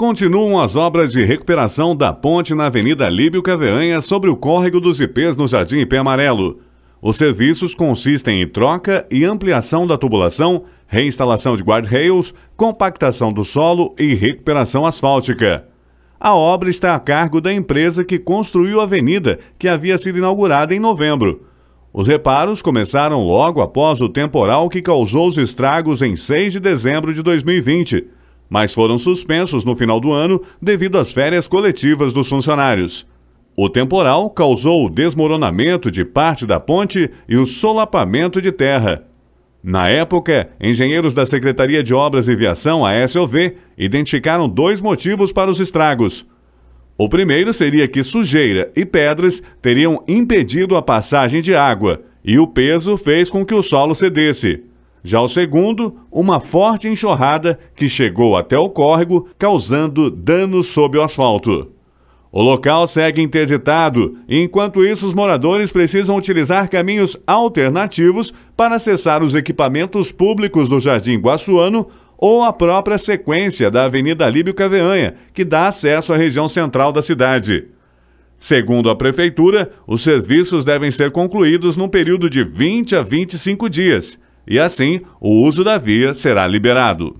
Continuam as obras de recuperação da ponte na Avenida Líbio Caveanha sobre o córrego dos IPs no Jardim Ipê Amarelo. Os serviços consistem em troca e ampliação da tubulação, reinstalação de guardrails, compactação do solo e recuperação asfáltica. A obra está a cargo da empresa que construiu a avenida, que havia sido inaugurada em novembro. Os reparos começaram logo após o temporal que causou os estragos em 6 de dezembro de 2020 mas foram suspensos no final do ano devido às férias coletivas dos funcionários. O temporal causou o desmoronamento de parte da ponte e o solapamento de terra. Na época, engenheiros da Secretaria de Obras e Viação, a SOV, identificaram dois motivos para os estragos. O primeiro seria que sujeira e pedras teriam impedido a passagem de água, e o peso fez com que o solo cedesse. Já o segundo, uma forte enxurrada que chegou até o córrego, causando danos sob o asfalto. O local segue interditado, e enquanto isso, os moradores precisam utilizar caminhos alternativos para acessar os equipamentos públicos do Jardim Guaçuano ou a própria sequência da Avenida Líbio Caveanha, que dá acesso à região central da cidade. Segundo a Prefeitura, os serviços devem ser concluídos num período de 20 a 25 dias e assim o uso da via será liberado.